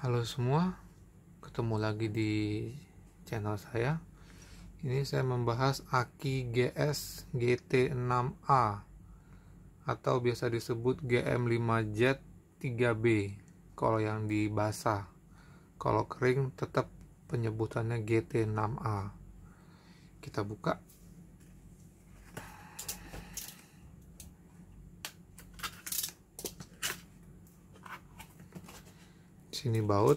Halo semua, ketemu lagi di channel saya. Ini saya membahas Aki GS GT6A atau biasa disebut gm 5 jet 3B kalau yang di basah. Kalau kering tetap penyebutannya GT6A. Kita buka sini baut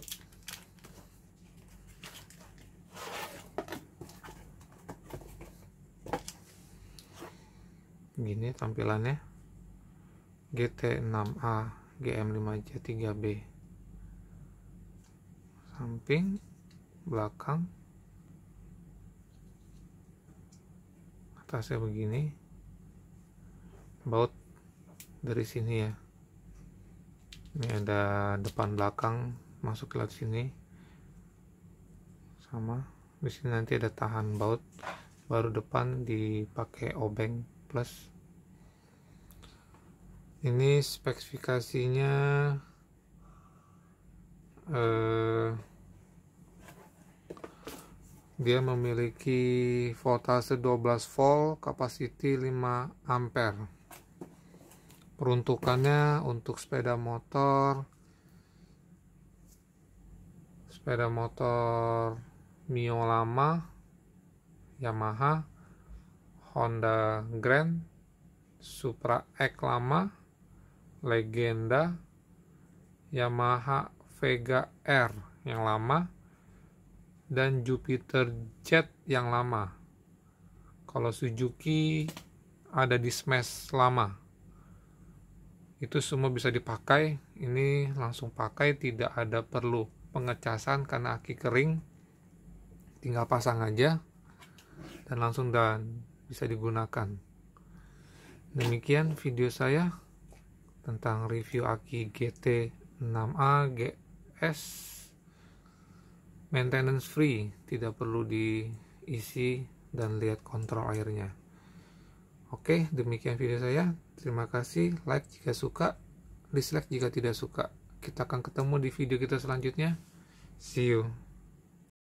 gini tampilannya GT6A GM5J3B samping belakang atasnya begini baut dari sini ya ini ada depan belakang masuk ke sini sama di sini nanti ada tahan baut baru depan dipakai obeng plus ini spesifikasinya eh, dia memiliki voltase 12 volt kapasiti 5 ampere peruntukannya untuk sepeda motor sepeda motor Mio lama Yamaha Honda Grand Supra X lama Legenda Yamaha Vega R yang lama dan Jupiter Jet yang lama kalau Suzuki ada di Smash lama itu semua bisa dipakai ini langsung pakai tidak ada perlu pengecasan karena aki kering tinggal pasang aja dan langsung dan bisa digunakan demikian video saya tentang review aki GT 6A GS maintenance free tidak perlu diisi dan lihat kontrol airnya Oke, demikian video saya. Terima kasih. Like jika suka, dislike jika tidak suka. Kita akan ketemu di video kita selanjutnya. See you.